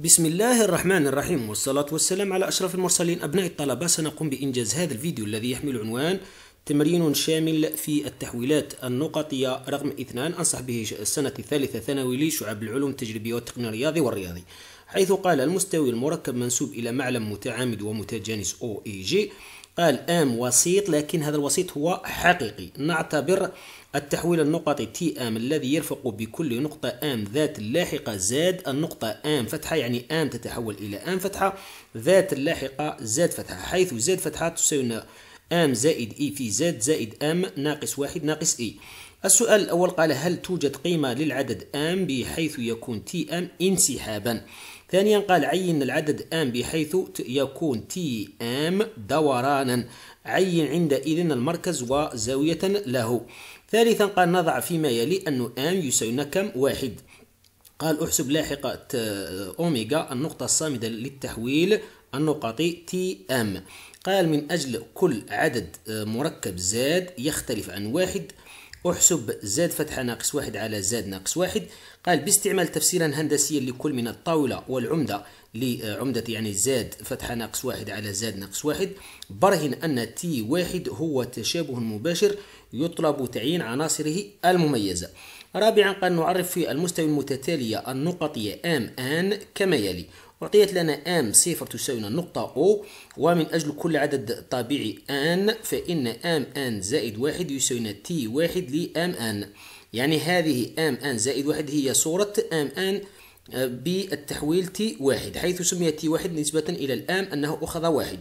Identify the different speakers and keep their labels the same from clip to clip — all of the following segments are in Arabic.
Speaker 1: بسم الله الرحمن الرحيم والصلاة والسلام على أشرف المرسلين أبناء الطلبة سنقوم بإنجاز هذا الفيديو الذي يحمل عنوان تمرين شامل في التحويلات النقطية رقم اثنان أنصح به السنة الثالثة ثانوي لشعب العلوم التجريبية والتقنية الرياضي والرياضي حيث قال المستوي المركب منسوب إلى معلم متعامد ومتجانس OEG الام وسيط لكن هذا الوسيط هو حقيقي نعتبر التحويل النقطي تي ام الذي يرفق بكل نقطة ام ذات اللاحقة زاد النقطة ام فتحة يعني ام تتحول إلى ام فتحة ذات اللاحقة زاد فتحة حيث زاد فتحة تساوي ام زائد اي e في زاد زائد ام ناقص واحد ناقص اي e. السؤال الأول قال هل توجد قيمة للعدد ام بحيث يكون تي ام انسحابا ثانيا قال عين العدد ام بحيث يكون تي ام دورانا عين عندئذ المركز وزاوية له ثالثا قال نضع فيما يلي أن ام يساوي كم واحد قال احسب لاحقة آه، أوميغا النقطة الصامدة للتحويل النقطي تي ام قال من أجل كل عدد آه، مركب زاد يختلف عن واحد احسب زاد فتحة ناقص واحد على زاد ناقص واحد قال باستعمال تفسيرا هندسيا لكل من الطاولة والعمدة لعمدة يعني زاد فتحة ناقص واحد على زاد ناقص واحد برهن أن تي واحد هو تشابه مباشر يطلب تعيين عناصره المميزة رابعا قال نعرف في المستوى المتتالية النقطية ام ان كما يلي أعطيت لنا ام صفر تساوينا نقطة أو ومن أجل كل عدد طبيعي ان فإن ام ان زائد واحد يساوينا تي واحد لام ان يعني هذه ام ان زائد واحد هي صورة ام ان آه، بالتحويل تي واحد حيث سمي تي واحد نسبة إلى M أنه أخذ واحد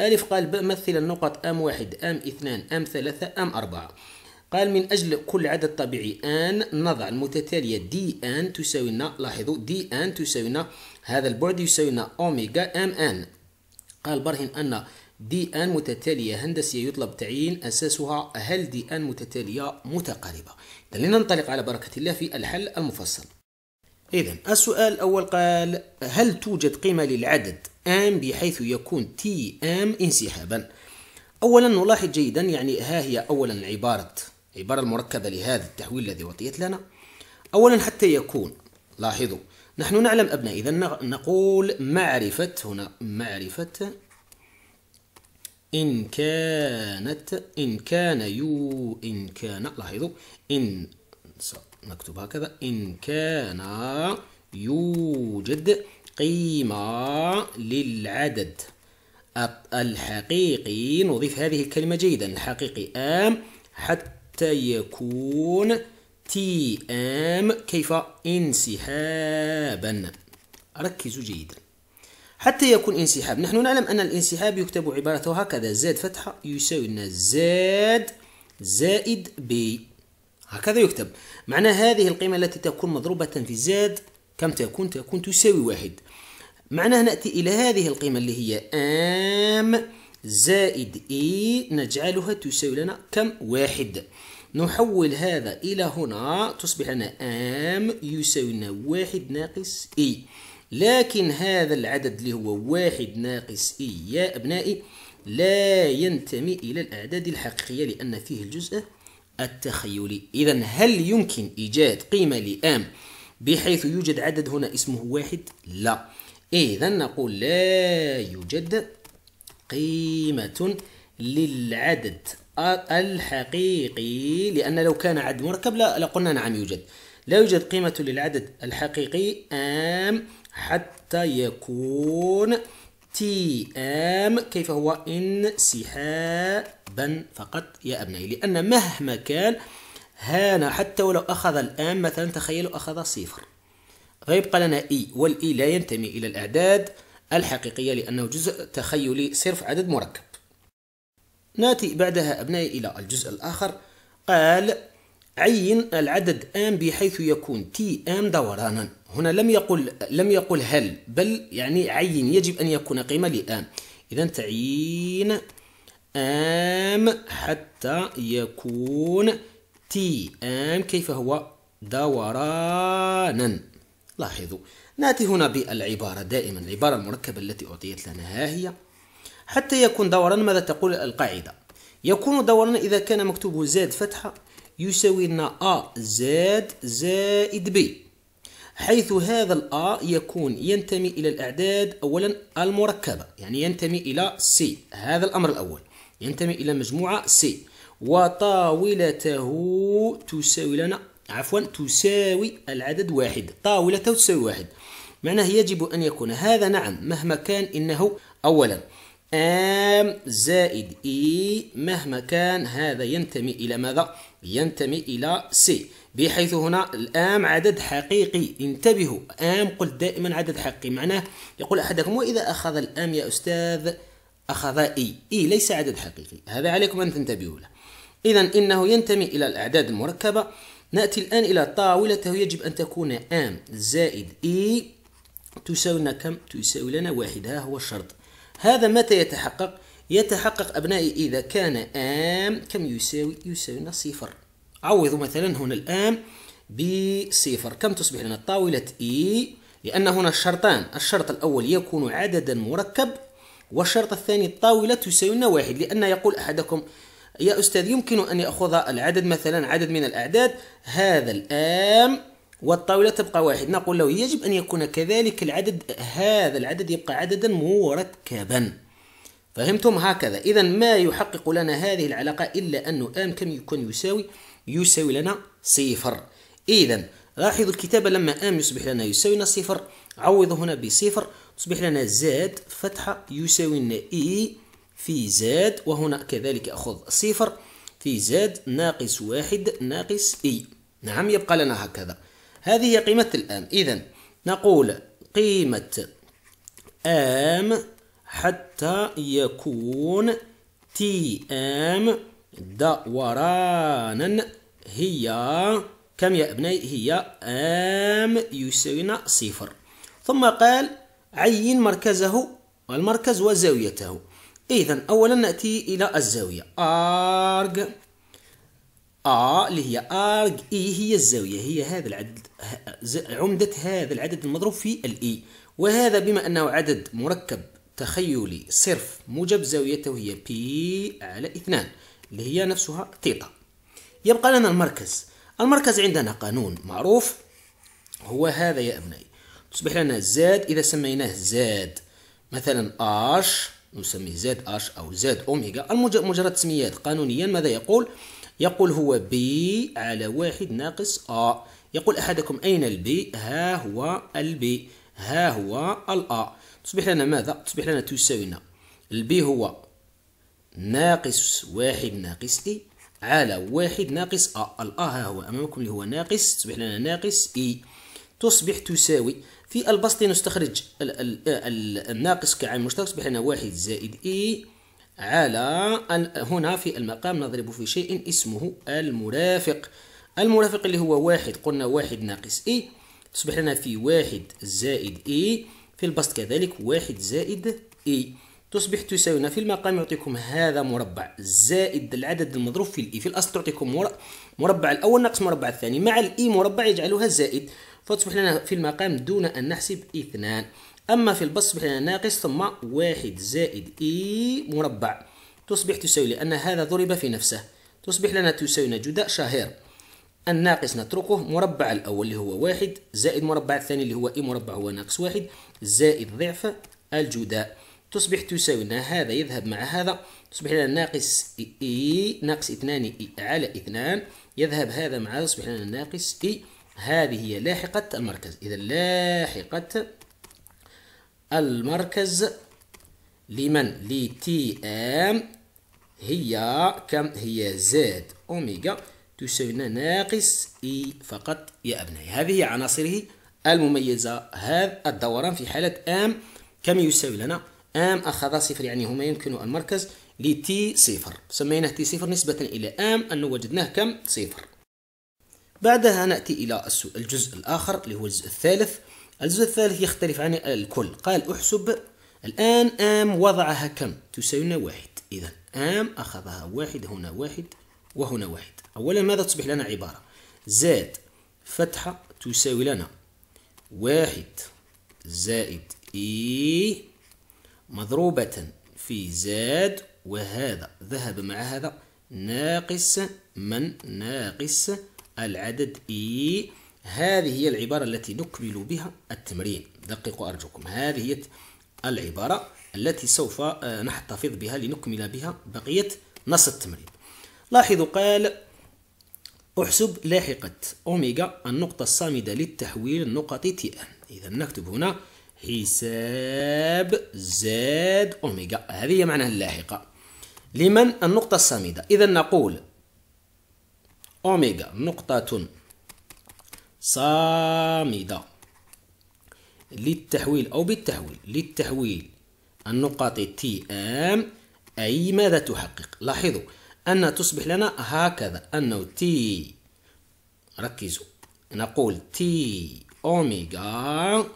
Speaker 1: ألف قال مثل النقط أم واحد أم اثنان أم ثلاثة أم أربعة قال من أجل كل عدد طبيعي ان نضع المتتالية دي ان تساوي لنا لاحظوا دي ان تساوي لنا هذا البعد يساوي لنا أوميغا ام ان قال برهن أن دي ان متتالية هندسية يطلب تعيين أساسها هل دي ان متتالية متقاربة لننطلق على بركة الله في الحل المفصل إذا السؤال الأول قال هل توجد قيمة للعدد أم بحيث يكون تي أم انسحابا أولا نلاحظ جيدا يعني ها هي أولا عبارة العبارة المركبة لهذا التحويل الذي وطيت لنا أولا حتى يكون لاحظوا نحن نعلم أبناء إذا نقول معرفة هنا معرفة إن كانت إن كان يو إن كان لاحظوا إن نكتب هكذا إن كان يوجد قيمة للعدد الحقيقي نضيف هذه الكلمة جيدا الحقيقي آم حتى حتى يكون تي ام كيف انسحابا ركزوا جيدا حتى يكون انسحاب نحن نعلم أن الانسحاب يكتب عبارته هكذا زاد فتحة يساوي لنا زاد زائد بي هكذا يكتب معنى هذه القيمة التي تكون مضروبة في زاد كم تكون تكون تساوي واحد معناه نأتي إلى هذه القيمة اللي هي آم زائد إي نجعلها تساوي لنا كم واحد نحول هذا إلى هنا تصبح لنا أم يساوي لنا واحد ناقص إي لكن هذا العدد اللي هو واحد ناقص إي يا أبنائي لا ينتمي إلى الأعداد الحقيقية لأن فيه الجزء التخيلي إذا هل يمكن إيجاد قيمة لآم بحيث يوجد عدد هنا اسمه واحد؟ لا إذا نقول لا يوجد قيمة للعدد الحقيقي لأن لو كان عدد مركب لقلنا نعم يوجد لا يوجد قيمة للعدد الحقيقي ام حتى يكون تي ام كيف هو انسحابا فقط يا أبنائي لأن مهما كان هان حتى ولو أخذ الأم مثلا تخيلوا أخذ صفر فيبقى لنا إي e، والإي e لا ينتمي إلى الأعداد الحقيقية لأنه جزء تخيلي صرف عدد مركب ناتي بعدها أبنائي إلى الجزء الآخر قال عين العدد ام بحيث يكون تي ام دورانا هنا لم يقل لم يقل هل بل يعني عين يجب أن يكون قيمة لام إذا تعيين ام حتى يكون تي ام كيف هو دورانا لاحظوا نأتي هنا بالعبارة دائما العبارة المركبة التي أعطيت لنا ها هي حتى يكون دورا ماذا تقول القاعدة يكون دورا إذا كان مكتوبه زاد فتحة يساوي لنا أ زاد زائد ب حيث هذا الأ يكون ينتمي إلى الأعداد أولا المركبة يعني ينتمي إلى سي هذا الأمر الأول ينتمي إلى مجموعة سي وطاولته تساوي لنا عفوا تساوي العدد واحد طاولته تساوي واحد معناه يجب أن يكون هذا نعم مهما كان إنه أولا آم زائد إي مهما كان هذا ينتمي إلى ماذا؟ ينتمي إلى سي بحيث هنا الآم عدد حقيقي انتبهوا آم قلت دائما عدد حقيقي معناه يقول أحدكم وإذا أخذ الآم يا أستاذ أخذ إي إي ليس عدد حقيقي هذا عليكم أن تنتبهوا له إذا إنه ينتمي إلى الأعداد المركبة نأتي الآن إلى طاولته يجب أن تكون آم زائد إي تساوي لنا كم تساوي لنا واحد ها هو الشرط هذا متى يتحقق يتحقق أبنائي إذا كان آم كم يساوي يساوي لنا صفر عوضوا مثلا هنا الآم بصفر كم تصبح لنا طاولة إي e، لأن هنا الشرطان الشرط الأول يكون عددا مركب والشرط الثاني الطاولة تساوي لنا واحد لأن يقول أحدكم يا أستاذ يمكن أن يأخذ العدد مثلا عدد من الأعداد هذا الآم والطاولة تبقى واحد نقول له يجب أن يكون كذلك العدد هذا العدد يبقى عددا مركبا فهمتم هكذا إذا ما يحقق لنا هذه العلاقة إلا أنه آم كم يكون يساوي يساوي لنا صفر إذا لاحظوا الكتابة لما آم يصبح لنا يساوي لنا صفر عوض هنا بصفر تصبح لنا زاد فتحة يساوي لنا إي في زاد وهنا كذلك أخذ صفر في زاد ناقص واحد ناقص إي نعم يبقى لنا هكذا هذه هي قيمة الآم إذا نقول قيمة آم حتى يكون تي آم دورانا هي كم يا أبني هي آم يساوينا صفر ثم قال عين مركزه المركز وزاويته إذا أولا نأتي إلى الزاوية أرج ا اللي هي ارج اي هي الزاويه هي هذا العدد عمده هذا العدد المضروب في الاي وهذا بما انه عدد مركب تخيلي صرف موجب زاويته هي بي على اثنان اللي هي نفسها تيتا يبقى لنا المركز المركز عندنا قانون معروف هو هذا يا أبنائي تصبح لنا زاد إذا سميناه زاد مثلا اش نسميه زاد اش أو زاد اوميجا المجرد تسميات قانونيا ماذا يقول؟ يقول هو بي على واحد ناقص أ يقول أحدكم أين البي ها هو البي ها هو الأ تصبح لنا ماذا تصبح لنا تساوينا البي هو ناقص واحد ناقص إي على واحد ناقص أ الأ ها هو أمامكم اللي هو ناقص تصبح لنا ناقص إي تصبح تساوي في البسط نستخرج الناقص كعامل مشترك تصبح لنا واحد زائد إي على أن هنا في المقام نضرب في شيء اسمه المرافق المرافق اللي هو واحد قلنا واحد ناقص إي تصبح لنا في واحد زائد إي في البسط كذلك واحد زائد إي تصبح تساوينا في المقام يعطيكم هذا مربع زائد العدد المضروب في الاي في الاصل تعطيكم مربع الاول ناقص مربع الثاني مع الاي مربع يجعلها زائد فتصبح لنا في المقام دون ان نحسب اثنان أما في البسط تصبح لنا ناقص ثم واحد زائد إي مربع تصبح تساوي لأن هذا ضرب في نفسه تصبح لنا تساوي جداء شهير الناقص نتركه مربع الأول اللي هو واحد زائد مربع الثاني اللي هو إي مربع هو ناقص واحد زائد ضعف الجداء تصبح تساوينا هذا يذهب مع هذا تصبح لنا ناقص إي ناقص اثنان إي على اثنان يذهب هذا مع هذا تصبح لنا ناقص إي هذه هي لاحقة المركز إذا لاحقة المركز لمن لتي ام هي كم هي زد أوميغا تساوي ناقص إي e فقط يا أبنائي هذه عناصره المميزة هذا الدوران في حالة ام كم يساوي لنا ام أخذ صفر يعني هما يمكن المركز لتي صفر سميناه تي صفر نسبة إلى ام ان وجدناه كم صفر بعدها نأتي إلى الجزء الآخر اللي هو الجزء الثالث الجزء الثالث يختلف عن الكل قال أحسب الآن آم وضعها كم تساوينا واحد إذا آم أخذها واحد هنا واحد وهنا واحد أولا ماذا تصبح لنا عبارة زاد فتحة تساوي لنا واحد زائد إي e مضروبة في زاد وهذا ذهب مع هذا ناقص من ناقص العدد إي e هذه هي العبارة التي نكمل بها التمرين دققوا أرجوكم هذه هي العبارة التي سوف آه، نحتفظ بها لنكمل بها بقية نص التمرين لاحظوا قال احسب لاحقة أوميغا النقطة الصامدة للتحويل النقط تي ان إذا نكتب هنا حساب زاد أوميغا هذه هي معنى اللاحقة لمن النقطة الصامدة إذا نقول أوميغا نقطة صامدة للتحويل أو بالتحويل للتحويل النقاط تي ام أي ماذا تحقق لاحظوا أنها تصبح لنا هكذا أنه تي ركزوا نقول تي أوميغا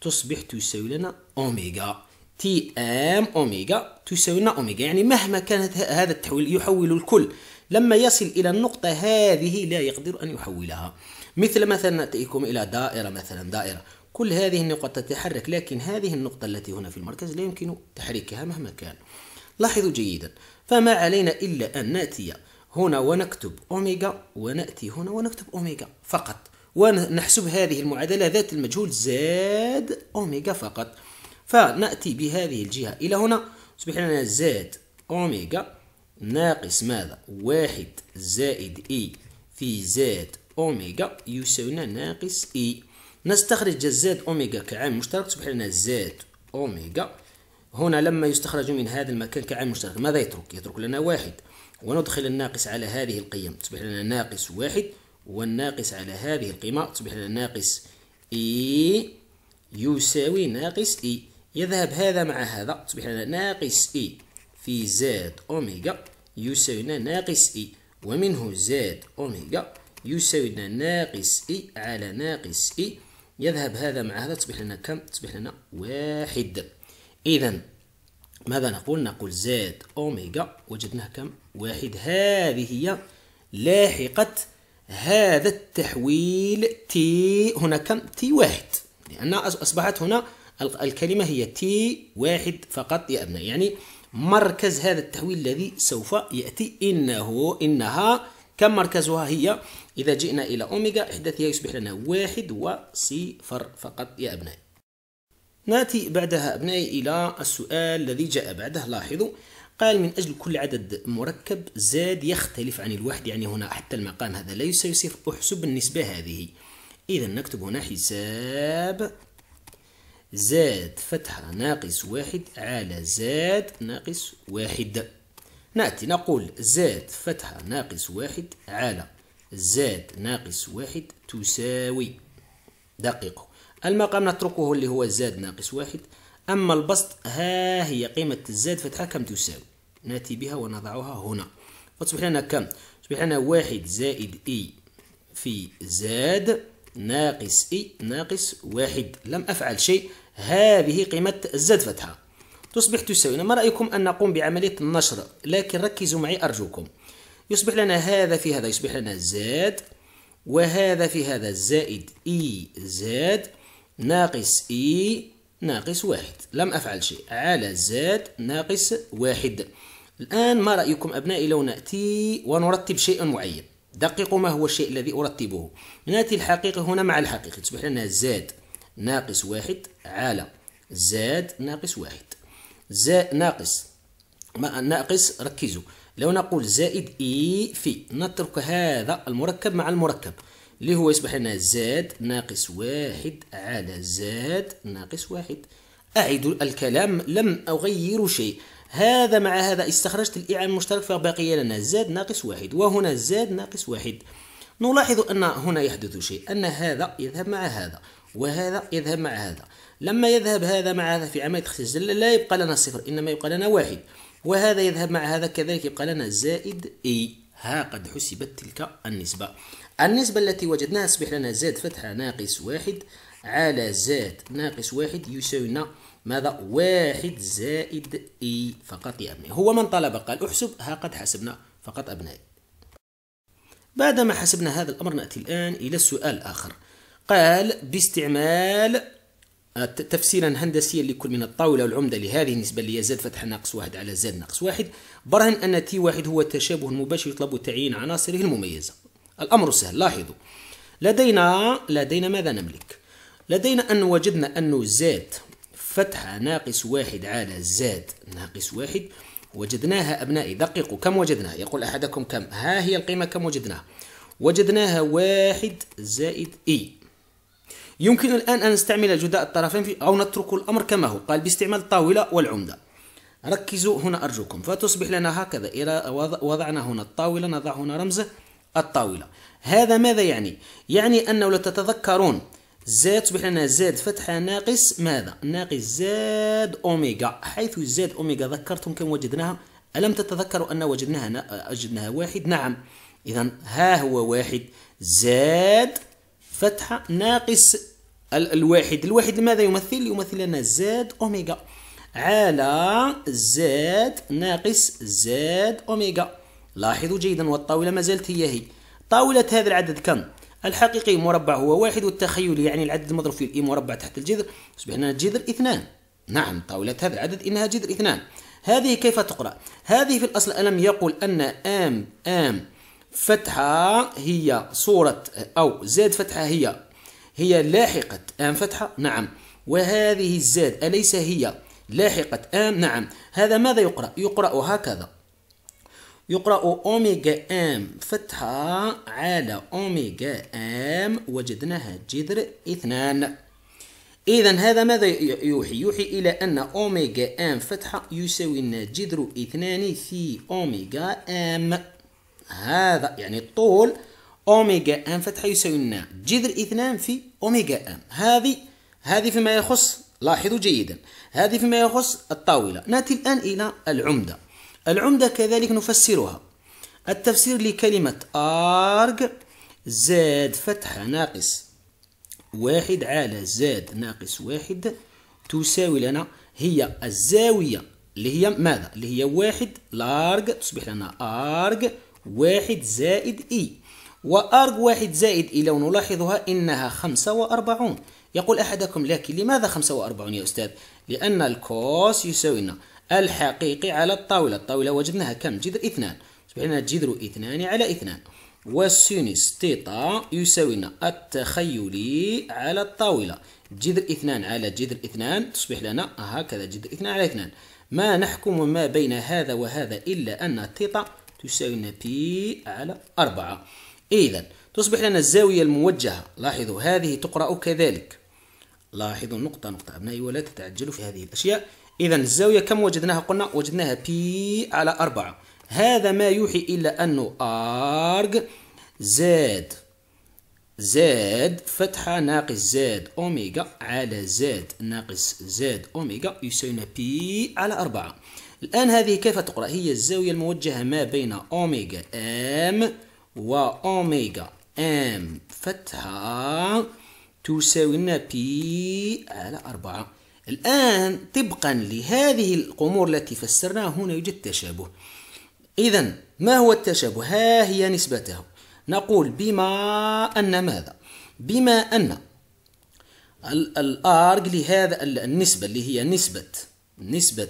Speaker 1: تصبح تساوي لنا أوميغا تي ام أوميغا تساوي لنا أوميغا يعني مهما كان هذا التحويل يحول الكل لما يصل إلى النقطة هذه لا يقدر أن يحولها مثل مثلا نأتيكم إلى دائرة مثلا دائرة كل هذه النقاط تتحرك لكن هذه النقطة التي هنا في المركز لا يمكن تحريكها مهما كان لاحظوا جيدا فما علينا إلا أن نأتي هنا ونكتب أوميغا ونأتي هنا ونكتب أوميغا فقط ونحسب هذه المعادلة ذات المجهول زاد أوميغا فقط فنأتي بهذه الجهة إلى هنا تصبح لنا زاد أوميغا ناقص ماذا واحد زائد إي في زاد أوميجا يساوينا ناقص إي نستخرج زد أوميجا كعامل مشترك تصبح لنا زد أوميجا هنا لما يستخرج من هذا المكان كعامل مشترك ماذا يترك؟ يترك لنا واحد وندخل الناقص على هذه القيم تصبح لنا ناقص واحد والناقص على هذه القيمة تصبح لنا ناقص إي يساوي ناقص إي يذهب هذا مع هذا تصبح لنا ناقص إي في زد أوميجا يساوي لنا ناقص إي ومنه زد أوميجا يساوي لنا ناقص إي على ناقص إي يذهب هذا مع هذا تصبح لنا كم تصبح لنا واحد إذا ماذا نقول نقول زاد أوميغا وجدناه كم واحد هذه هي لاحقة هذا التحويل تي هنا كم تي واحد لأن أصبحت هنا الكلمة هي تي واحد فقط يا أبناء يعني مركز هذا التحويل الذي سوف يأتي إنه إنها كم مركزها هي إذا جئنا إلى أوميغا إحداثية يصبح لنا واحد وصفر فقط يا أبنائي نأتي بعدها أبنائي إلى السؤال الذي جاء بعده لاحظوا قال من أجل كل عدد مركب زاد يختلف عن الواحد يعني هنا حتى المقام هذا لا يصير أحسب النسبة هذه إذا نكتب هنا حساب زاد فتحة ناقص واحد على زاد ناقص واحد نأتي نقول زاد فتحة ناقص واحد على زاد ناقص واحد تساوي دقيقة المقام نتركه اللي هو زاد ناقص واحد أما البسط ها هي قيمة الزاد فتحة كم تساوي نأتي بها ونضعها هنا فتصبح لنا كم تصبح لنا واحد زائد إي في زاد ناقص إي ناقص واحد لم أفعل شيء هذه قيمة الزاد فتحة تصبح تساوينا ما رأيكم أن نقوم بعملية النشر لكن ركزوا معي أرجوكم يصبح لنا هذا في هذا يصبح لنا زاد وهذا في هذا زائد إي e زاد ناقص إي e ناقص واحد لم أفعل شيء على زاد ناقص واحد الآن ما رأيكم أبنائي لو نأتي ونرتب شيئا معين دققوا ما هو الشيء الذي أرتبه نأتي الحقيقة هنا مع الحقيقة تصبح لنا زاد ناقص واحد على زاد ناقص واحد زائد ناقص ما ناقص ركزوا لو نقول زائد اي في نترك هذا المركب مع المركب اللي هو يصبح لنا زاد ناقص واحد على زاد ناقص واحد اعيد الكلام لم أغير شيء هذا مع هذا استخرجت الإعامة المشترك فبقي لنا زاد ناقص واحد وهنا زاد ناقص واحد نلاحظ أن هنا يحدث شيء أن هذا يذهب مع هذا وهذا يذهب مع هذا لما يذهب هذا مع هذا في عملية تخصيص لا يبقى لنا صفر إنما يبقى لنا واحد وهذا يذهب مع هذا كذلك يبقى لنا زائد إي ها قد حسبت تلك النسبة النسبة التي وجدناها تصبح لنا زاد فتحة ناقص واحد على زاد ناقص واحد يساوي لنا ماذا واحد زائد إي فقط يا أبنائي هو من طلب قال أحسب ها قد حسبنا فقط أبنائي بعدما حسبنا هذا الأمر نأتي الآن إلى السؤال الآخر قال باستعمال آه، تفسيرا هندسيا لكل من الطاولة والعمده لهذه النسبة اللي هي زد ناقص واحد على زد ناقص واحد برهن أن تي واحد هو التشابه المباشر يطلب تعيين عناصره المميزة الأمر سهل لاحظوا لدينا لدينا ماذا نملك لدينا أن وجدنا أن زد فتح ناقص واحد على زد ناقص واحد وجدناها أبنائي دققوا كم وجدناها يقول أحدكم كم ها هي القيمة كم وجدناها وجدناها واحد زائد إي يمكن الآن أن نستعمل جداء الطرفين في أو نترك الأمر كما هو قال باستعمال الطاولة والعمدة ركزوا هنا أرجوكم فتصبح لنا هكذا إذا وضعنا هنا الطاولة نضع هنا رمز الطاولة هذا ماذا يعني؟ يعني أنه لو تتذكرون زاد تصبح لنا زاد فتحة ناقص ماذا؟ ناقص زاد أوميغا حيث زاد أوميغا ذكرتم كم وجدناها؟ ألم تتذكروا أن وجدناها وجدناها واحد؟ نعم إذا ها هو واحد زاد فتحة ناقص الواحد الواحد ماذا يمثل يمثل لنا زاد أوميغا على زاد ناقص زاد أوميغا لاحظوا جيدا والطاولة ما زالت هي هي طاولة هذا العدد كم الحقيقي مربع هو واحد والتخيلي يعني العدد المضروب فيه الاي مربع تحت الجذر يصبح لنا الجذر اثنان نعم طاولة هذا العدد انها جذر اثنان هذه كيف تقرأ هذه في الأصل ألم يقل أن أم أم فتحة هي صورة أو زاد فتحة هي هي لاحقة آم فتحة نعم وهذه الزاد أليس هي لاحقة آم نعم هذا ماذا يقرأ يقرأ هكذا يقرأ أوميغا آم فتحة على أوميغا آم وجدناها جذر اثنان إذا هذا ماذا يوحي؟ يوحي إلى أن أوميغا آم فتحة يساوي لنا جذر اثنان في أوميغا آم هذا يعني الطول أوميجا أم فتحة يساوي لنا جذر اثنان في أوميجا أم هذه هذه فيما يخص لاحظوا جيدا هذه فيما يخص الطاولة نأتي الآن إلى العمدة العمدة كذلك نفسرها التفسير لكلمة أرج زاد فتحة ناقص واحد على زاد ناقص واحد تساوي لنا هي الزاوية اللي هي ماذا؟ اللي هي واحد لارج تصبح لنا أرج واحد زائد إي وأرج واحد زائد إي لو نلاحظها إنها خمسة وأربعون يقول أحدكم لكن لماذا خمسة وأربعون يا أستاذ لأن الكوس يساوي لنا الحقيقي على الطاولة الطاولة وجدناها كم جذر اثنان يصبح لنا جذر اثنان على اثنان والسينس تيتا يساوي لنا التخيلي على الطاولة جذر اثنان على جذر اثنان تصبح لنا هكذا جذر اثنان على اثنان ما نحكم ما بين هذا وهذا إلا أن تيتا تساوي بي على أربعة إذا تصبح لنا الزاوية الموجهة لاحظوا هذه تقرأ كذلك لاحظوا نقطة نقطة أبنائي ولا تتعجلوا في هذه الأشياء إذا الزاوية كم وجدناها قلنا وجدناها بي على أربعة هذا ما يوحي إلا أنه أرج زاد زاد فتحة ناقص زاد أوميجا على زاد ناقص زاد أوميجا يساوينا بي على أربعة الآن هذه كيف تقرأ هي الزاوية الموجهة ما بين أوميغا أم وأوميغا أم فتحة تساوي لنا بي على أربعة الآن طبقا لهذه الأمور التي فسرناها هنا يوجد تشابه إذا ما هو التشابه؟ ها هي نسبته نقول بما أن ماذا؟ بما أن الأرج لهذا النسبة اللي هي نسبة نسبة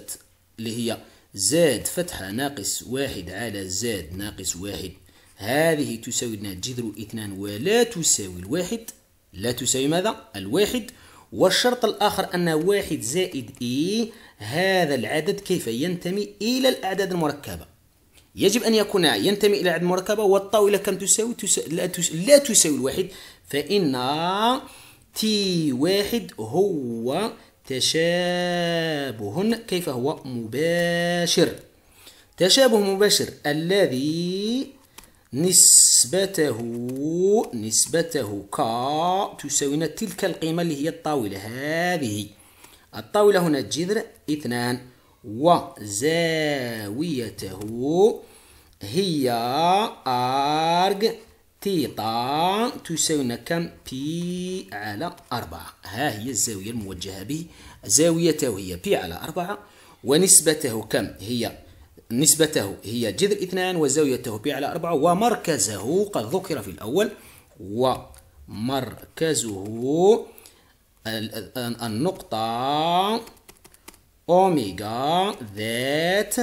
Speaker 1: اللي هي زاد فتحة ناقص واحد على زاد ناقص واحد هذه تساوي لنا جذر الاثنان ولا تساوي الواحد لا تساوي ماذا؟ الواحد والشرط الآخر أن واحد زائد إي هذا العدد كيف ينتمي إلى الأعداد المركبة يجب أن يكون ينتمي إلى الأعداد المركبة والطاولة كم تساوي؟ تسا... لا, تس... لا تساوي الواحد فإن تي واحد هو تشابه كيف هو مباشر تشابه مباشر الذي نسبته نسبته ك تساوينا تلك القيمة اللي هي الطاولة هذه الطاولة هنا جذر اثنان وزاويته هي أرج تيتا تساوينا كم بي على أربعة ها هي الزاوية الموجهة به زاويته هي بي على أربعة ونسبته كم هي نسبته هي جذر اثنان وزاويته بي على أربعة ومركزه قد ذكر في الأول ومركزه النقطة أوميغا ذات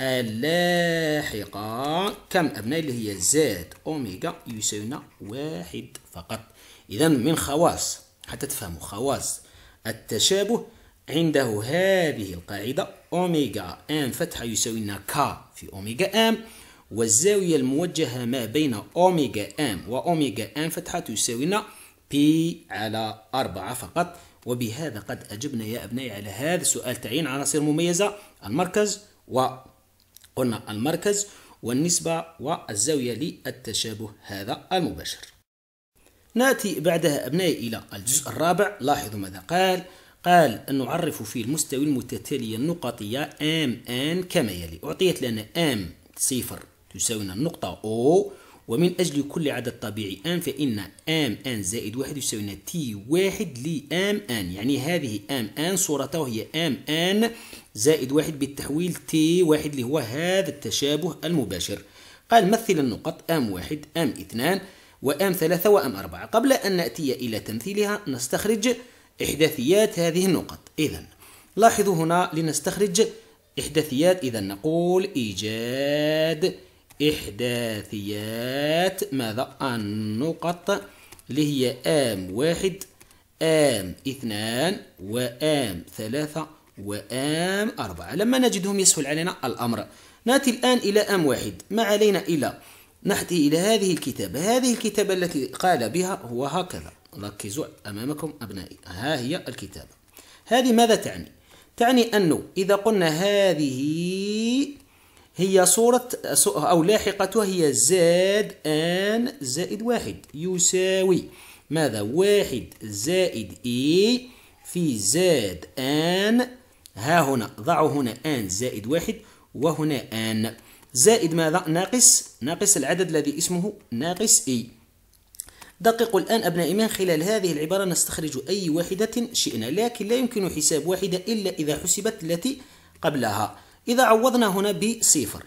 Speaker 1: اللاحقة كم أبناء اللي هي زاد أوميغا يساوينا واحد فقط إذا من خواص حتى تفهموا خواص التشابه عنده هذه القاعدة أوميغا ام فتحة يساوينا كا في أوميغا ام والزاوية الموجهة ما بين أوميغا ام وأوميغا ام فتحة تساوينا بي على أربعة فقط وبهذا قد أجبنا يا أبنائي على هذا السؤال تعيين عناصر مميزة المركز و قلنا المركز والنسبة والزاوية للتشابه هذا المباشر نأتي بعدها أبنائي إلى الجزء الرابع لاحظوا ماذا قال قال أن نعرف في المستوي المتتالية النقطية N كما يلي أعطيت لنا M صفر تساوينا النقطة O ومن أجل كل عدد طبيعي M فإن N زائد واحد يساوينا t واحد ل N يعني هذه N صورته هي N زائد واحد بالتحويل تي واحد اللي هو هذا التشابه المباشر قال مثل النقط أم واحد أم اثنان وأم ثلاثة وأم أربعة قبل أن نأتي إلى تمثيلها نستخرج إحداثيات هذه النقط إذا لاحظوا هنا لنستخرج إحداثيات إذا نقول إيجاد إحداثيات ماذا النقط اللي هي آم واحد آم اثنان وآم ثلاثة وام أربعة لما نجدهم يسهل علينا الأمر نأتي الآن إلى أم واحد ما علينا إلى نأتي إلى هذه الكتابة هذه الكتابة التي قال بها هو هكذا ركزوا أمامكم أبنائي ها هي الكتابة هذه ماذا تعني؟ تعني أنه إذا قلنا هذه هي صورة أو لاحقتها هي زاد آن زائد واحد يساوي ماذا؟ واحد زائد إي في زاد آن ها هنا ضعوا هنا ان زائد واحد وهنا ان زائد ماذا ناقص ناقص العدد الذي اسمه ناقص اي دققوا الآن أبنائي من خلال هذه العبارة نستخرج أي واحدة شئنا لكن لا يمكن حساب واحدة إلا إذا حسبت التي قبلها إذا عوضنا هنا بصفر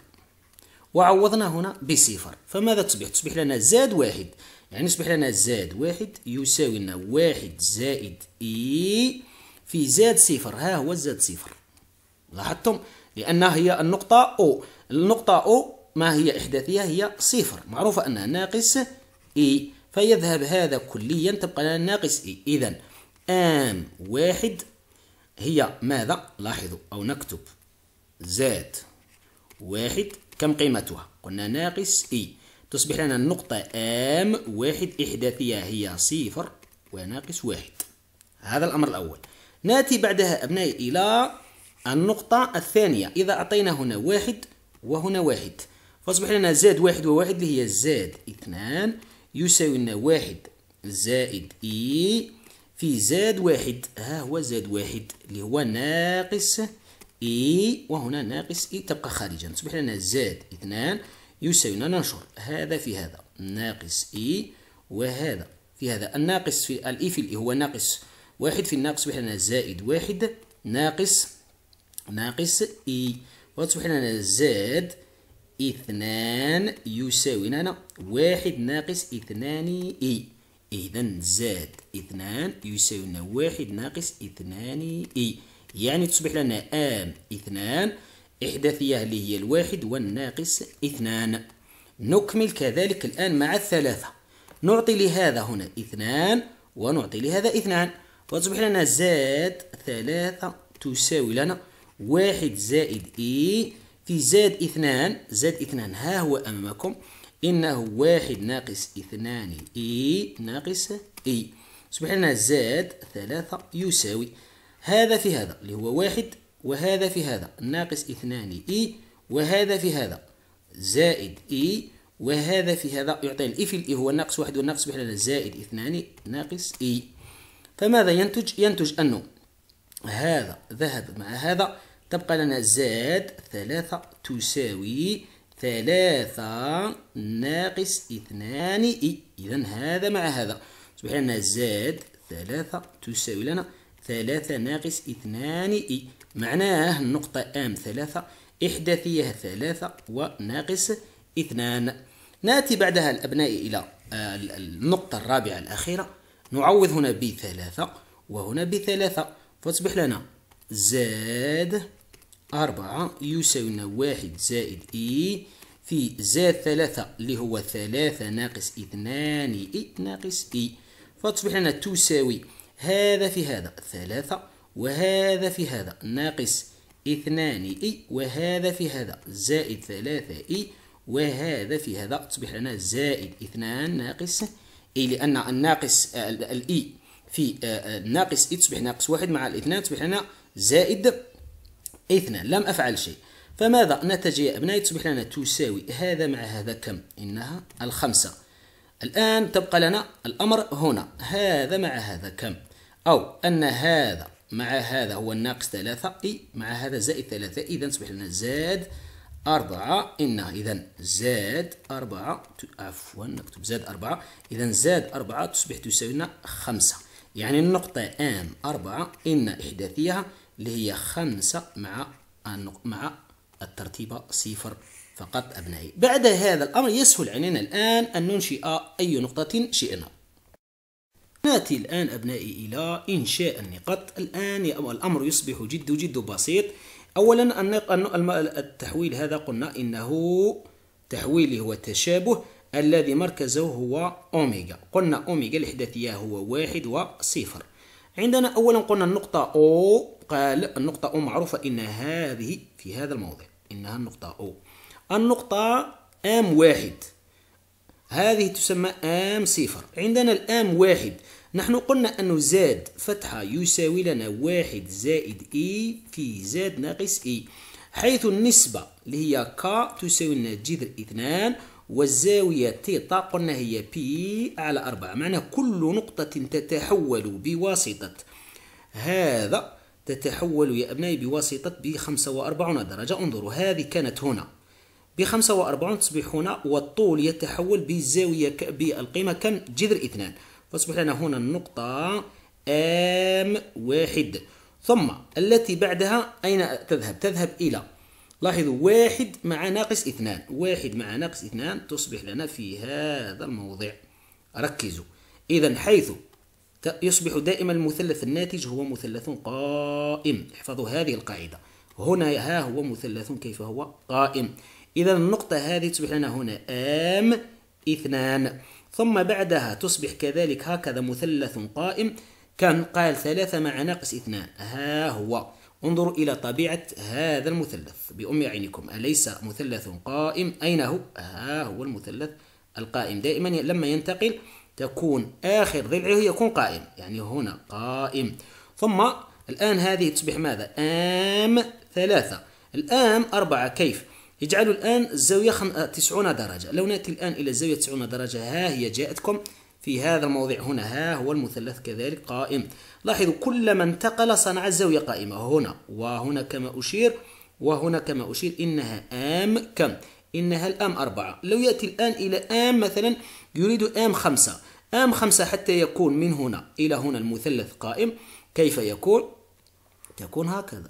Speaker 1: وعوضنا هنا بصفر فماذا تصبح؟ تصبح لنا زاد واحد يعني يصبح لنا زاد واحد يساوي لنا واحد زائد إي e في زاد صفر ها هو الزاد صفر لاحظتم لان هي النقطة أو النقطة أو ما هي إحداثية هي صفر معروفة أنها ناقص إي e، فيذهب هذا كليا تبقى لنا ناقص إي e. إذا آم واحد هي ماذا لاحظوا أو نكتب زاد واحد كم قيمتها قلنا ناقص إي e. تصبح لنا النقطة آم واحد إحداثية هي صفر وناقص واحد هذا الأمر الأول ناتي بعدها أبنائي إلى النقطة الثانية إذا أعطينا هنا واحد وهنا واحد فأصبح لنا زاد واحد وواحد اللي هي زاد اثنان يساوي لنا واحد زائد إي في زاد واحد ها هو زاد واحد اللي هو ناقص إي وهنا ناقص إي تبقى خارجا تصبح لنا زاد اثنان يساوي لنا ننشر هذا في هذا ناقص إي وهذا في هذا الناقص في الإي في الإي هو ناقص واحد في الناقص تصبح لنا زائد واحد ناقص ناقص إي وتصبح لنا زاد اثنان يساوي لنا واحد ناقص اثنان إي إذا زاد اثنان يساوي لنا واحد ناقص اثنان إي يعني تصبح لنا آم اثنان إحداثية اللي هي الواحد والناقص اثنان نكمل كذلك الآن مع الثلاثة نعطي لهذا هنا اثنان ونعطي لهذا اثنان فتصبح لنا زاد ثلاثة تساوي لنا واحد زائد إي في زاد اثنان زاد اثنان ها هو أمامكم إنه واحد ناقص اثنان إي ناقص إي تصبح لنا زاد ثلاثة يساوي هذا في هذا اللي هو واحد وهذا في هذا ناقص اثنان إي وهذا في هذا زائد إي وهذا في هذا يعطي الإي في الإي هو ناقص واحد والناقص يصبح لنا زائد اثنان ناقص إي فماذا ينتج ينتج أنه هذا ذهب مع هذا تبقى لنا زاد ثلاثة تساوي ثلاثة ناقص اثنان إي إذا هذا مع هذا سبحان لنا زاد ثلاثة تساوي لنا ثلاثة ناقص اثنان إي معناه النقطة أم ثلاثة احداثيه ثلاثة وناقص اثنان نأتي بعدها الأبناء إلى النقطة الرابعة الأخيرة نعوض هنا بثلاثة وهنا بثلاثة فتصبح لنا زاد أربعة يساوي لنا واحد زائد إي في زاد ثلاثة اللي هو ثلاثة ناقص اثنان إي ناقص إي فتصبح لنا تساوي هذا في هذا ثلاثة وهذا في هذا ناقص اثنان إي وهذا في هذا زائد ثلاثة إي وهذا في هذا تصبح لنا زائد اثنان ناقص اي لان الناقص آه، الاي في الناقص آه، آه، اي تصبح ناقص واحد مع الاثنان تصبح لنا زائد اثنان لم افعل شيء فماذا نتج يا ابنائي تصبح لنا تساوي هذا مع هذا كم انها الخمسه الان تبقى لنا الامر هنا هذا مع هذا كم او ان هذا مع هذا هو الناقص ثلاثة إي مع هذا زائد ثلاثة إذا تصبح لنا زائد أربعة إنها إذا زاد أربعة عفوا نكتب زاد أربعة إذا زاد أربعة تصبح تساوي لنا خمسة يعني النقطة أم أربعة إن إحداثيها اللي هي خمسة مع مع الترتيبة صفر فقط أبنائي بعد هذا الأمر يسهل علينا الآن أن ننشئ أي نقطة شئنا ناتي الآن أبنائي إلى إنشاء النقط الآن الأمر يصبح جد جد بسيط أولا التحويل هذا قلنا إنه تحويل هو تشابه الذي مركزه هو أوميغا قلنا أوميغا الإحداثية هو واحد وصفر عندنا أولا قلنا النقطة أو قال النقطة أو معروفة إن هذه في هذا الموضع إنها النقطة أو النقطة أم واحد هذه تسمى أم صفر عندنا الأم واحد نحن قلنا أنه زاد فتحة يساوي لنا واحد زائد إي e في زاد ناقص إي e، حيث النسبة اللي هي ك تساوي لنا جذر اثنان والزاوية تيتا قلنا هي بي على أربعة معناه كل نقطة تتحول بواسطة هذا تتحول يا أبنائي بواسطة ب 45 درجة انظروا هذه كانت هنا ب 45 تصبح هنا والطول يتحول بالزاوية بالقيمة كم جذر اثنان فتصبح لنا هنا النقطة ام واحد ثم التي بعدها أين تذهب؟ تذهب إلى لاحظوا واحد مع ناقص اثنان واحد مع ناقص اثنان تصبح لنا في هذا الموضع ركزوا إذا حيث يصبح دائما المثلث الناتج هو مثلث قائم احفظوا هذه القاعدة هنا ها هو مثلث كيف هو قائم إذا النقطة هذه تصبح لنا هنا أم اثنان ثم بعدها تصبح كذلك هكذا مثلث قائم كان قال ثلاثة مع ناقص اثنان ها هو انظروا إلى طبيعة هذا المثلث بأم عينكم أليس مثلث قائم أين هو؟ ها هو المثلث القائم دائما لما ينتقل تكون آخر ضلعه يكون قائم يعني هنا قائم ثم الآن هذه تصبح ماذا؟ آم ثلاثة الآم أربعة كيف؟ يجعل الآن الزاوية 90 آه، درجة لو نأتي الآن إلى الزاوية 90 درجة ها هي جاءتكم في هذا الموضع هنا ها هو المثلث كذلك قائم لاحظوا كلما انتقل صنع الزاوية قائمة هنا وهنا كما أشير وهنا كما أشير إنها آم كم إنها الآم أربعة لو يأتي الآن إلى آم مثلا يريد آم خمسة آم خمسة حتى يكون من هنا إلى هنا المثلث قائم كيف يكون؟ تكون هكذا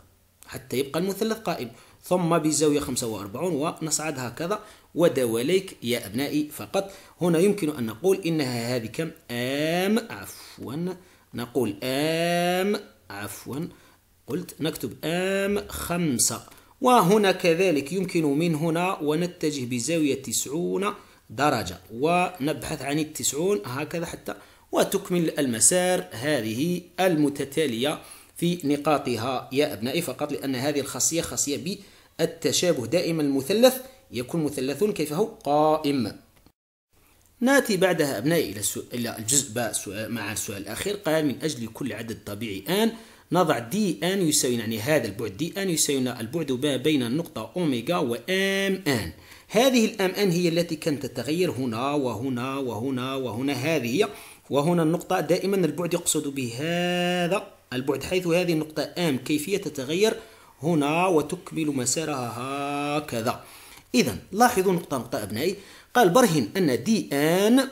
Speaker 1: حتى يبقى المثلث قائم ثم بزاوية 45 ونصعد هكذا ودواليك يا أبنائي فقط هنا يمكن أن نقول إنها هذه كم آم عفوا نقول آم عفوا قلت نكتب آم خمسة وهنا كذلك يمكن من هنا ونتجه بزاوية 90 درجة ونبحث عن التسعون هكذا حتى وتكمل المسار هذه المتتالية في نقاطها يا أبنائي فقط لأن هذه الخاصية خاصية التشابه دائما المثلث يكون مثلث كيف هو قائم ناتي بعدها أبنائي إلى إلى الجزء باء مع السؤال الأخير قال من أجل كل عدد طبيعي آن نضع دي آن يساوي يعني هذا البعد دي آن يساوي البعد ما بين النقطة أوميغا وآم آن هذه الآم آن هي التي كانت تتغير هنا وهنا وهنا وهنا هذه وهنا النقطة دائما البعد يقصد بهذا البعد حيث هذه النقطة آم كيفية تتغير هنا وتكمل مسارها هكذا إذا لاحظوا نقطة نقطة أبنائي قال برهن أن دي آن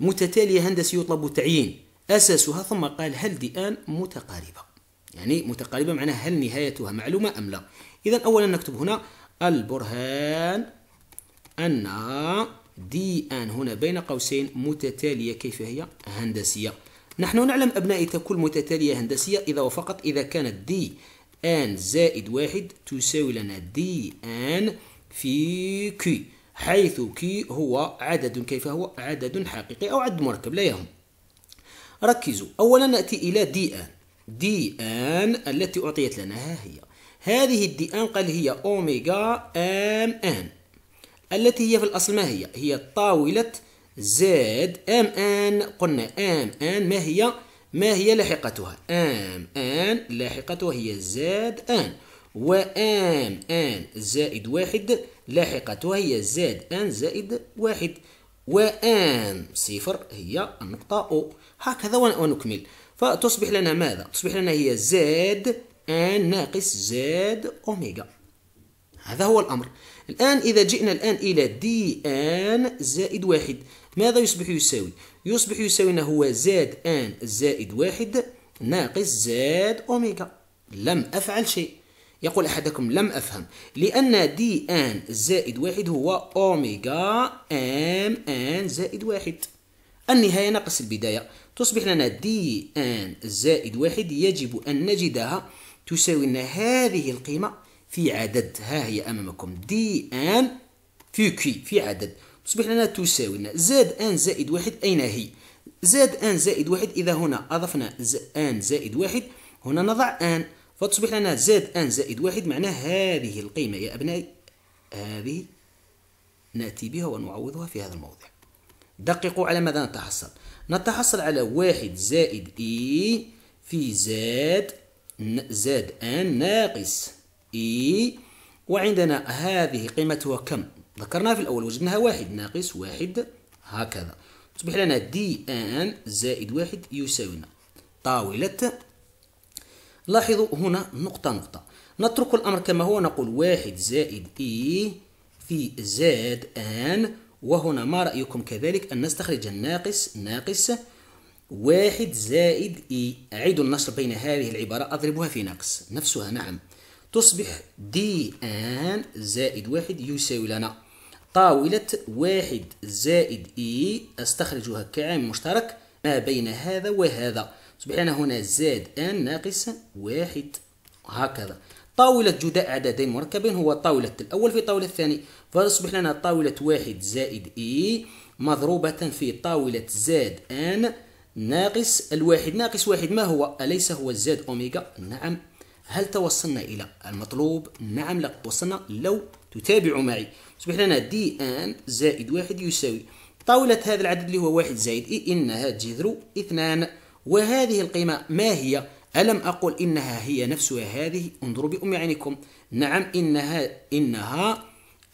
Speaker 1: متتالية هندسية يطلب تعيين أساسها ثم قال هل دي آن متقاربة يعني متقاربة معناها هل نهايتها معلومة أم لا إذا أولا نكتب هنا البرهان أن دي آن هنا بين قوسين متتالية كيف هي هندسية نحن نعلم أبنائي تكون متتالية هندسية إذا وفقط إذا كانت دي ان زائد واحد تساوي لنا دي ان في كي حيث كي هو عدد كيف هو عدد حقيقي أو عدد مركب لا يهم ركزوا أولا نأتي إلى دي آن دي آن التي أعطيت لنا ها هي هذه الدي آن قال هي أوميغا أم آن التي هي في الأصل ما هي هي طاولة زاد أم آن قلنا أم آن ما هي ما هي لاحقتها آن آن لاحقتها هي زاد آن وآن آن زائد واحد لاحقتها هي زاد آن زائد واحد وآن صفر هي النقطة أو هكذا ونكمل فتصبح لنا ماذا؟ تصبح لنا هي زاد آن ناقص زاد أوميغا هذا هو الأمر الآن إذا جئنا الآن إلى دي آن زائد واحد ماذا يصبح يساوي يصبح يساوي أنه هو زاد آن زائد واحد ناقص زاد أوميغا لم أفعل شيء يقول أحدكم لم أفهم لأن دي آن زائد واحد هو أوميغا آم آن زائد واحد النهاية ناقص البداية تصبح لنا دي آن زائد واحد يجب أن نجدها تساوي لنا هذه القيمة في عدد ها هي أمامكم دي آن في كي في عدد تصبح لنا تساوي لنا زاد ان زائد واحد أين هي زاد ان زائد واحد إذا هنا أضفنا ان زائد واحد هنا نضع ان فتصبح لنا زاد ان زائد واحد معناه هذه القيمة يا أبنائي هذه نأتي بها ونعوضها في هذا الموضع دققوا على ماذا نتحصل نتحصل على واحد زائد إي e في زاد زاد ان ناقص إي e، وعندنا هذه قيمتها كم ذكرناها في الأول وجدناها واحد ناقص واحد هكذا تصبح لنا دي ان زائد واحد يساوينا طاولة لاحظوا هنا نقطة نقطة نترك الأمر كما هو نقول واحد زائد اي في زاد ان وهنا ما رأيكم كذلك أن نستخرج الناقص ناقص واحد زائد اي أعيد النشر بين هذه العبارة أضربها في ناقص نفسها نعم تصبح دي ان زائد واحد يساوي لنا طاولة واحد زائد اي استخرجها كعامل مشترك ما بين هذا وهذا تصبح لنا هنا زائد ان ناقص واحد هكذا طاولة جداء عددين مركبين هو طاولة الأول في طاولة الثاني فتصبح لنا طاولة واحد زائد اي مضروبة في طاولة زائد ان ناقص الواحد ناقص واحد ما هو أليس هو الزاد أوميغا نعم هل توصلنا إلى المطلوب؟ نعم لقد توصلنا لو تتابعوا معي يصبح لنا دي ان زائد واحد يساوي طاولة هذا العدد اللي هو واحد زائد اي e، إنها جذر اثنان وهذه القيمة ما هي؟ ألم أقل إنها هي نفسها هذه انظروا بأم عينكم نعم إنها إنها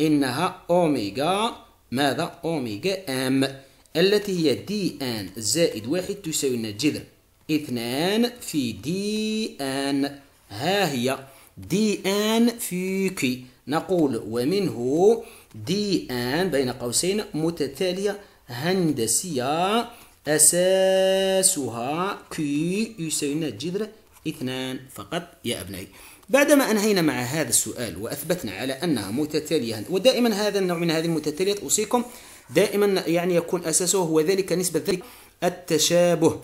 Speaker 1: إنها اوميجا ماذا؟ اوميجا أم التي هي دي ان زائد واحد تساوي لنا جذر اثنان في دي ان ها هي دي ان كي نقول ومنه دي ان بين قوسين متتالية هندسية أساسها كي يساوي جذر اثنان فقط يا أبنائي بعدما أنهينا مع هذا السؤال وأثبتنا على أنها متتالية ودائما هذا النوع من هذه المتتاليات أوصيكم دائما يعني يكون أساسه هو ذلك نسبة ذلك التشابه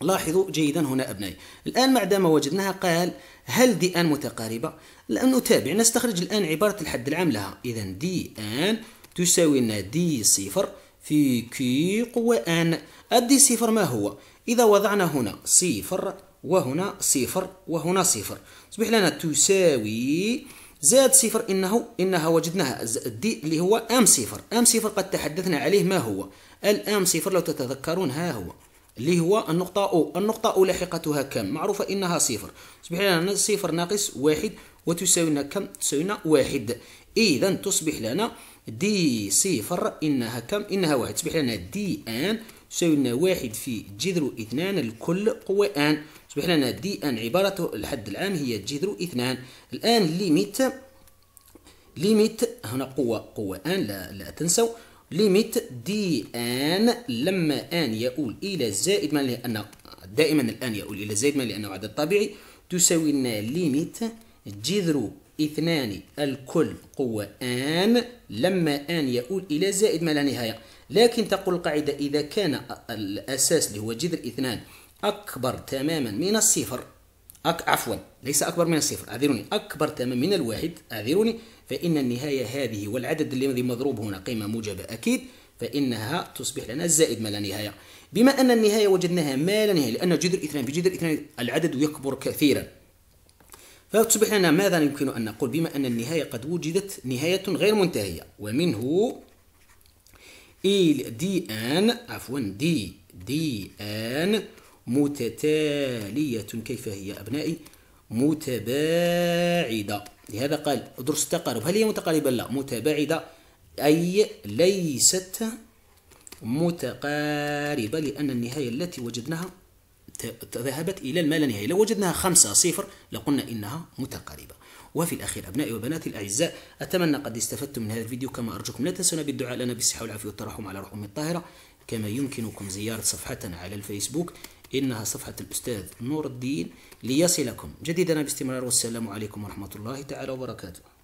Speaker 1: لاحظوا جيدا هنا أبنائي الآن بعدما وجدناها قال هل دي آن متقاربة؟ لأنه نتابع نستخرج الآن عبارة الحد العام لها إذا دي آن تساوي لنا دي صفر في كي قوة آن الدي صفر ما هو؟ إذا وضعنا هنا صفر وهنا صفر وهنا صفر تصبح لنا تساوي زاد صفر إنه إنها وجدناها دي اللي هو أم صفر أم صفر قد تحدثنا عليه ما هو الأم صفر لو تتذكرون ها هو اللي هو النقطة أو النقطة أو لاحقتها كم معروفة إنها صفر تصبح لنا صفر ناقص واحد وتساوي لنا كم تساوي لنا واحد إذا تصبح لنا دي صفر إنها كم إنها واحد تصبح لنا دي آن تساوي لنا واحد في جذر اثنان الكل قوى آن تصبح لنا دي آن عبارة لحد الآن هي جذر اثنان الآن ليميت ليميت هنا قوة قوة آن لا, لا تنسوا ليميت دي ان لما ان يؤول الى زائد ما لان دائما الان يؤول الى زائد ما لانه عدد طبيعي تساوي لنا ليميت جذر اثنان الكل قوة ان لما ان يؤول الى زائد ما لا نهاية لكن تقول القاعدة اذا كان الاساس اللي هو جذر اثنان اكبر تماما من الصفر أك عفوا ليس أكبر من الصفر أعذروني أكبر تماما من الواحد أعذروني فإن النهاية هذه والعدد الذي مضروب هنا قيمة موجبة أكيد فإنها تصبح لنا زائد ما لا نهاية بما أن النهاية وجدناها ما لا نهاية لأن جذر إثنان في جذر إثنان العدد يكبر كثيرا فتصبح لنا ماذا يمكن أن نقول بما أن النهاية قد وجدت نهاية غير منتهية ومنه إي دي آن عفوا دي دي آن متتالية كيف هي أبنائي متباعدة لهذا قال درس التقارب هل هي متقاربة لا متباعدة أي ليست متقاربة لأن النهاية التي وجدناها ذهبت إلى المال نهاية لو وجدناها خمسة صفر لقلنا إنها متقاربة وفي الأخير أبنائي وبناتي الأعزاء أتمنى قد استفدتم من هذا الفيديو كما أرجوكم لا تنسونا بالدعاء لنا بالصحة والعافية والترحم على روح الطاهرة كما يمكنكم زيارة صفحتنا على الفيسبوك إنها صفحة الأستاذ نور الدين ليصلكم جديدنا باستمرار والسلام عليكم ورحمة الله تعالى وبركاته